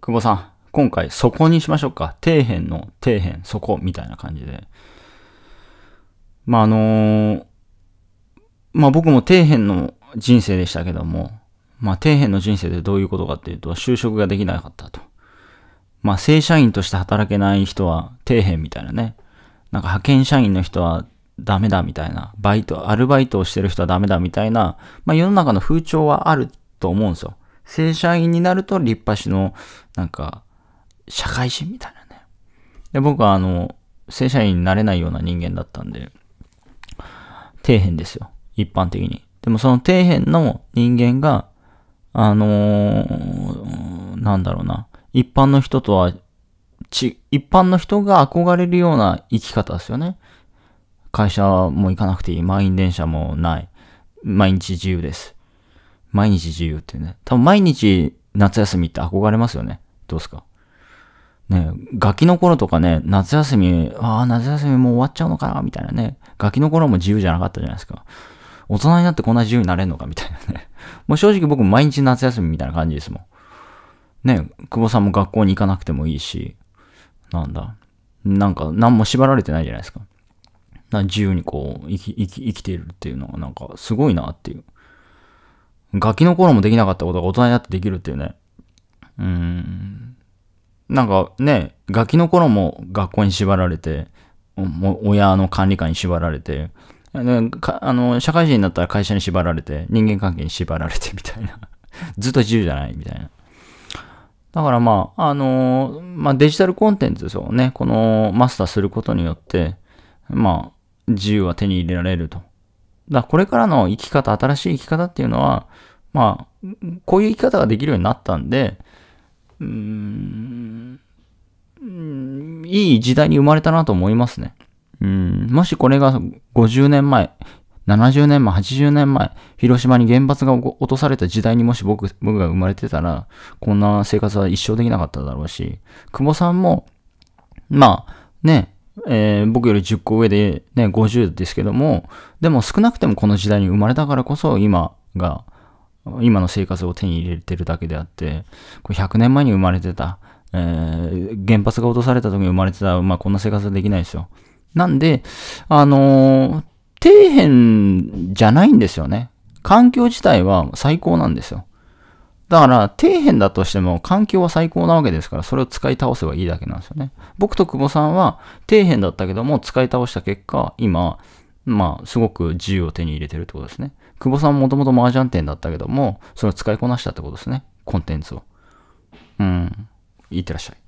久保さん、今回そこにしましょうか。底辺の底辺、そこみたいな感じで。まあ、あのー、まあ、僕も底辺の人生でしたけども、まあ、底辺の人生でどういうことかっていうと、就職ができなかったと。まあ、正社員として働けない人は底辺みたいなね。なんか派遣社員の人はダメだみたいな、バイト、アルバイトをしてる人はダメだみたいな、まあ、世の中の風潮はあると思うんですよ。正社員になると立派しの、なんか、社会人みたいなね。で、僕はあの、正社員になれないような人間だったんで、底辺ですよ。一般的に。でもその底辺の人間が、あのー、なんだろうな。一般の人とは、ち、一般の人が憧れるような生き方ですよね。会社も行かなくていい。満員電車もない。毎日自由です。毎日自由ってね。多分毎日夏休みって憧れますよね。どうすかね、ガキの頃とかね、夏休み、ああ、夏休みもう終わっちゃうのかな、みたいなね。ガキの頃も自由じゃなかったじゃないですか。大人になってこんな自由になれんのか、みたいなね。もう正直僕毎日夏休みみたいな感じですもん。ね、久保さんも学校に行かなくてもいいし、なんだ。なんか、何も縛られてないじゃないですか。か自由にこう生き生き、生きているっていうのがなんかすごいなっていう。ガキの頃もできなかったことが大人になってできるっていうね。うん。なんかね、ガキの頃も学校に縛られて、親の管理下に縛られて、あの、社会人になったら会社に縛られて、人間関係に縛られてみたいな。ずっと自由じゃないみたいな。だからまあ、あのー、まあ、デジタルコンテンツですよね。このマスターすることによって、まあ、自由は手に入れられると。だこれからの生き方、新しい生き方っていうのは、まあ、こういう生き方ができるようになったんで、うーん、いい時代に生まれたなと思いますね。うん、もしこれが50年前、70年前、80年前、広島に原発が落とされた時代にもし僕僕が生まれてたら、こんな生活は一生できなかっただろうし、久保さんも、まあね、えー、僕より10個上でね、50ですけども、でも少なくてもこの時代に生まれたからこそ今が、今の生活を手に入れてるだけであって、これ100年前に生まれてた、えー、原発が落とされた時に生まれてた、まあこんな生活はできないですよ。なんで、あのー、底辺じゃないんですよね。環境自体は最高なんですよ。だから、底辺だとしても環境は最高なわけですから、それを使い倒せばいいだけなんですよね。僕と久保さんは底辺だったけども、使い倒した結果、今、まあ、すごく自由を手に入れてるってことですね。久保さんもともと麻雀店だったけども、それを使いこなしたってことですね。コンテンツを。うん。いってらっしゃい。